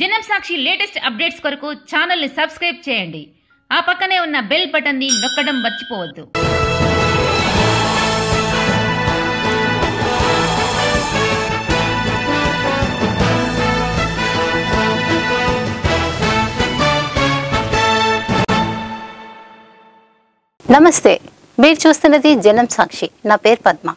జనం సాక్షి latest updates కొరకు ఛానల్ని సబ్స్క్రైబ్ చేయండి ఆ పక్కనే ఉన్న బెల్ బటన్ని నొక్కడం మర్చిపోవద్దు నమస్తే మీరు చూస్తున్నది జనం సాక్షి నా పేరు పద్మ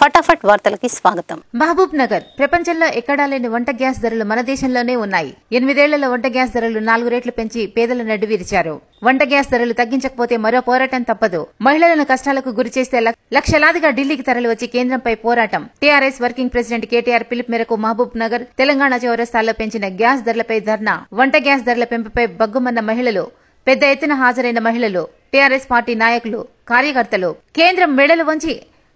ఫటాఫట్ వార్తలకి స్వాగతం మహబూబ్ నగర్ ప్రపంచంలో ఎక్కడా లేని వంట గ్యాస్ ధరలు మన దేశంలోనే ఉన్నాయి ఎనిమిదేళ్లలో వంట గ్యాస్ ధరలు నాలుగు రెట్లు పెంచి పేదల నడ్డు విరిచారు వంట గ్యాస్ ధరలు తగ్గించకపోతే మరో పోరాటం తప్పదు మహిళలను కష్టాలకు గురి చేస్తే లక్షలాదిగా ఢిల్లీకి తరలివచ్చి కేంద్రంపై పోరాటం టీఆర్ఎస్ వర్కింగ్ ప్రెసిడెంట్ కేటీఆర్ పిలుపు మేరకు మహబూబ్ నగర్ తెలంగాణ చౌరస్తాల్లో పెంచిన గ్యాస్ ధరలపై ధర్నా వంట గ్యాస్ ధరల పెంపుపై బగ్గుమన్న మహిళలు పెద్ద ఎత్తున హాజరైన మహిళలు టీఆర్ఎస్ పార్టీ నాయకులు కార్యకర్తలు కేంద్రం మెడలు వంచి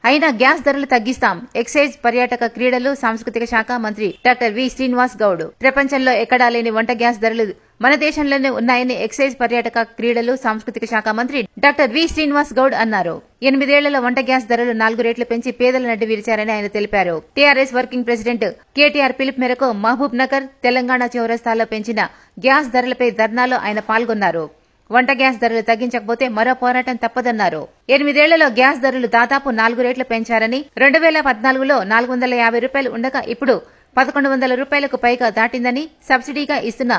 అయినా గ్యాస్ ధరలు తగ్గిస్తాం ఎక్సైజ్ పర్యాటక క్రీడలు సాంస్కృతిక శాఖ మంత్రి డాక్టర్ వి శ్రీనివాస్ గౌడ్ ప్రపంచంలో ఎక్కడా లేని వంట గ్యాస్ ధరలు మన దేశంలోనే ఉన్నాయని ఎక్సైజ్ పర్యాటక క్రీడలు సాంస్కృతిక శాఖ మంత్రి డాక్టర్ వి శ్రీనివాస్ గౌడ్ అన్నారు ఎనిమిదేళ్లలో వంట గ్యాస్ ధరలు నాలుగు రేట్లు పెంచి పేదల నడ్డి విరిచారని ఆయన తెలిపారు టీఆర్ఎస్ వర్కింగ్ ప్రెసిడెంట్ కేటీఆర్ పిలుపు మేరకు మహబూబ్ నగర్ తెలంగాణ చౌరస్తాలో పెంచిన గ్యాస్ ధరలపై ధర్నాలో ఆయన పాల్గొన్నారు వంట గ్యాస్ ధరలు తగ్గించకపోతే మరో పోరాటం తప్పదన్నారు ఎనిమిదేళ్లలో గ్యాస్ ధరలు దాదాపు నాలుగు రేట్లు పెంచారని రెండు వేల పద్నాలుగులో నాలుగు వందల యాభై రూపాయలు ఉండగా ఇప్పుడు పదకొండు వందల రూపాయలకు పైగా దాటిందని సబ్సిడీగా ఇస్తున్న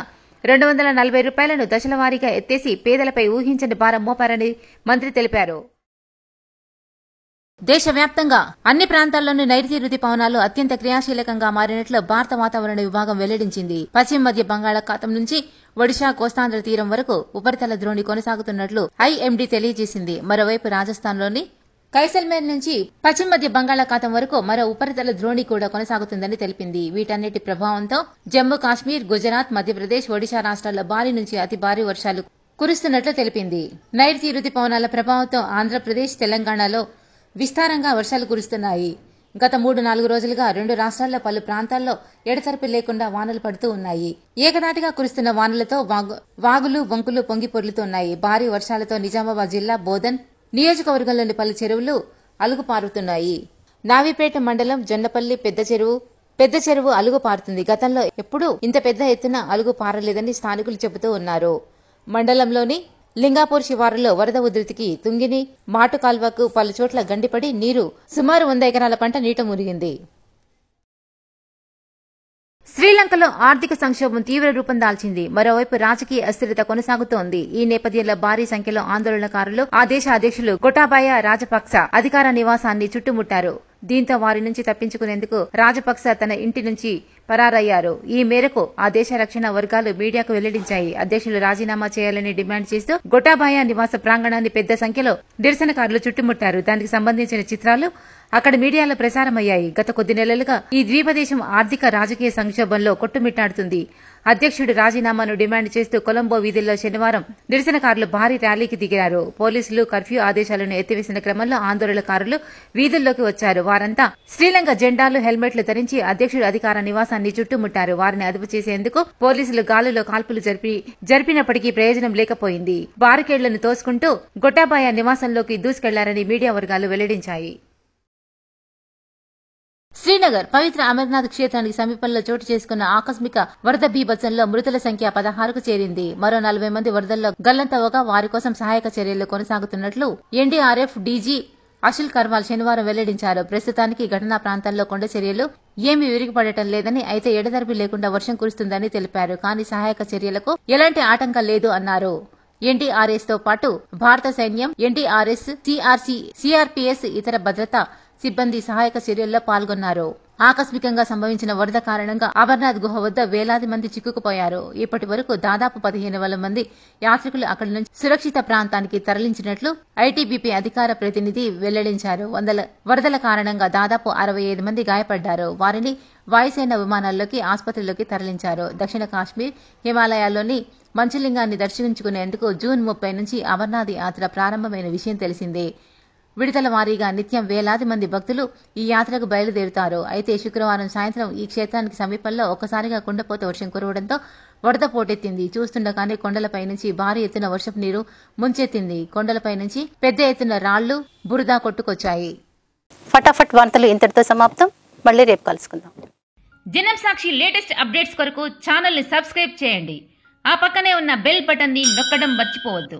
రెండు వందల నలభై రూపాయలను దశల వారీగా ఎత్తేసి పేదలపై ఊహించని భారం మోపారని మంత్రి తెలిపారు దేశవ్యాప్తంగా అన్ని ప్రాంతాల్లోనూ నైరుతి రుతుపవనాలు అత్యంత క్రియాశీలకంగా మారినట్లు భారత వాతావరణ విభాగం వెల్లడించింది పశ్చిమ మధ్య బంగాళాఖాతం నుంచి ఒడిషా కోస్తాంధ్ర తీరం వరకు ఉపరితల ద్రోణి కొనసాగుతున్నట్లు ఐఎండి తెలియజేసింది మరోవైపు రాజస్థాన్లోని కైసల్మేర్ నుంచి పశ్చిమ మధ్య బంగాళాఖాతం వరకు మరో ఉపరితల ద్రోణి కూడా కొనసాగుతుందని తెలిపింది వీటన్నిటి ప్రభావంతో జమ్మూ కాశ్మీర్ గుజరాత్ మధ్యప్రదేశ్ ఒడిశా రాష్ట్రాల్లో భారీ నుంచి అతి భారీ వర్షాలు కురుస్తున్నట్లు తెలిపింది నైరుతి రుతుపవనాల ప్రభావంతో ఆంధ్రప్రదేశ్ తెలంగాణలో విస్తారంగా వర్షాలు కురుస్తున్నాయి గత మూడు నాలుగు రోజులుగా రెండు రాష్ట్రాల్లో పలు ప్రాంతాల్లో ఎడతెరపి లేకుండా వానలు పడుతూ ఉన్నాయి ఏకనాటిగా కురుస్తున్న వానలతో వాగులు వంకులు పొంగి పొర్లుతున్నాయి భారీ వర్షాలతో నిజామాబాద్ జిల్లా బోధన్ నియోజకవర్గంలోని పలు చెరువులు అలుగుపారుతున్నాయి నావిపేట మండలం జొన్నపల్లి పెద్ద చెరువు పెద్ద చెరువు అలుగు పారుతుంది గతంలో ఎప్పుడూ ఇంత పెద్ద ఎత్తున అలుగు పారలేదని స్థానికులు చెబుతూ ఉన్నారు మండలంలోని లింగాపూర్ శివారులో వరద ఉధృతికి తుంగిని మాటుకాల్వకు పలుచోట్ల గండిపడి నీరు సుమారు వంద ఎకరాల పంట నీట మురిగింది శ్రీలంకలో ఆర్థిక సంక్షోభం తీవ్ర రూపం దాల్చింది మరోవైపు రాజకీయ అస్థిరత కొనసాగుతోంది ఈ నేపథ్యంలో భారీ సంఖ్యలో ఆందోళనకారులు ఆ దేశ అధ్యక్షులు గొటాబాయ రాజపక్స అధికార నివాసాన్ని చుట్టుముట్టారు దీంతో వారి నుంచి తప్పించుకునేందుకు రాజపక్స తన ఇంటి నుంచి పరారయ్యారు ఈ మేరకు ఆ దేశ రక్షణ వర్గాలు మీడియాకు వెల్లడించాయి అధ్యక్షులు రాజీనామా చేయాలని డిమాండ్ చేస్తూ గొటాబాయ నివాస ప్రాంగణాన్ని పెద్ద సంఖ్యలో నిరసనకారులు చుట్టుముట్టారు దానికి సంబంధించిన చిత్రాలు అక్కడ మీడియాలో ప్రసారమయ్యాయి గత కొద్ది నెలలుగా ఈ ద్వీపదేశం ఆర్థిక రాజకీయ సంక్షోభంలో కొట్టుమిట్టాడుతుంది అధ్యక్షుడు రాజీనామాను డిమాండ్ చేస్తూ కొలంబో వీధుల్లో శనివారం నిరసనకారులు భారీ ర్యాలీకి దిగినారు పోలీసులు కర్ఫ్యూ ఆదేశాలను ఎత్తివేసిన క్రమంలో ఆందోళనకారులు వీధుల్లోకి వచ్చారు వారంతా శ్రీలంక జెండాలు హెల్మెట్లు ధరించి అధ్యక్షుడు అధికార నివాసాన్ని సమూహాన్ని చుట్టుముట్టారు వారిని అదుపు చేసేందుకు పోలీసులు గాలిలో కాల్పులు జరిపి జరిపినప్పటికీ ప్రయోజనం లేకపోయింది బారికేడ్లను తోసుకుంటూ గొట్టాబాయ నివాసంలోకి దూసుకెళ్లారని మీడియా వర్గాలు వెల్లడించాయి శ్రీనగర్ పవిత్ర అమర్నాథ్ క్షేత్రానికి సమీపంలో చోటు చేసుకున్న ఆకస్మిక వరద బీభత్సంలో మృతుల సంఖ్య పదహారుకు చేరింది మరో నలభై మంది వరదల్లో గల్లంతవగా వారి కోసం సహాయక చర్యలు కొనసాగుతున్నట్లు ఎన్డీఆర్ఎఫ్ డీజీ అశుల్ కర్వాల్ శనివారం వెల్లడించారు ప్రస్తుతానికి ఘటనా ప్రాంతంలో కొండ చర్యలు ఏమీ విరిగిపడటం లేదని అయితే ఎడదరిపి లేకుండా వర్షం కురుస్తుందని తెలిపారు కానీ సహాయక చర్యలకు ఎలాంటి ఆటంకం లేదు అన్నారు ఎన్డీఆర్ఎస్ తో పాటు భారత సైన్యం ఎన్డీఆర్ఎస్ సిఆర్సీ సిఆర్పీఎస్ ఇతర భద్రతా సిబ్బంది సహాయక చర్యల్లో పాల్గొన్నారు ఆకస్మికంగా సంభవించిన వరద కారణంగా అమర్నాథ్ గుహ వద్ద వేలాది మంది చిక్కుకుపోయారు ఇప్పటి వరకు దాదాపు పదిహేను వేల మంది యాత్రికులు అక్కడి నుంచి సురక్షిత ప్రాంతానికి తరలించినట్లు ఐటీబీపీ అధికార ప్రతినిధి వెల్లడించారు వందల వరదల కారణంగా దాదాపు అరవై ఐదు మంది గాయపడ్డారు వారిని వాయుసేన విమానాల్లోకి ఆసుపత్రిలోకి తరలించారు దక్షిణ కాశ్మీర్ హిమాలయాల్లోని మంచులింగాన్ని దర్శించుకునేందుకు జూన్ ముప్పై నుంచి అమర్నాథ్ యాత్ర ప్రారంభమైన విషయం తెలిసిందే విడతల వారీగా నిత్యం వేలాది మంది భక్తులు ఈ యాత్రకు బయలుదేరుతారు అయితే శుక్రవారం సాయంత్రం ఈ క్షేత్రానికి సమీపంలో ఒక్కసారిగా కుండపోత వర్షం కురవడంతో వరద పోటెత్తింది చూస్తుండగానే కొండలపై నుంచి భారీ ఎత్తున వర్షపు నీరు ముంచెత్తింది కొండలపై నుంచి పెద్ద ఎత్తున రాళ్లు బురద కొట్టుకొచ్చాయి ఫటాఫట్ వార్తలు ఇంతటితో సమాప్తం మళ్ళీ రేపు కలుసుకుందాం జనం సాక్షి లేటెస్ట్ అప్డేట్స్ కొరకు ఛానల్ని సబ్స్క్రైబ్ చేయండి ఆ పక్కనే ఉన్న బెల్ బటన్ని నొక్కడం మర్చిపోవద్దు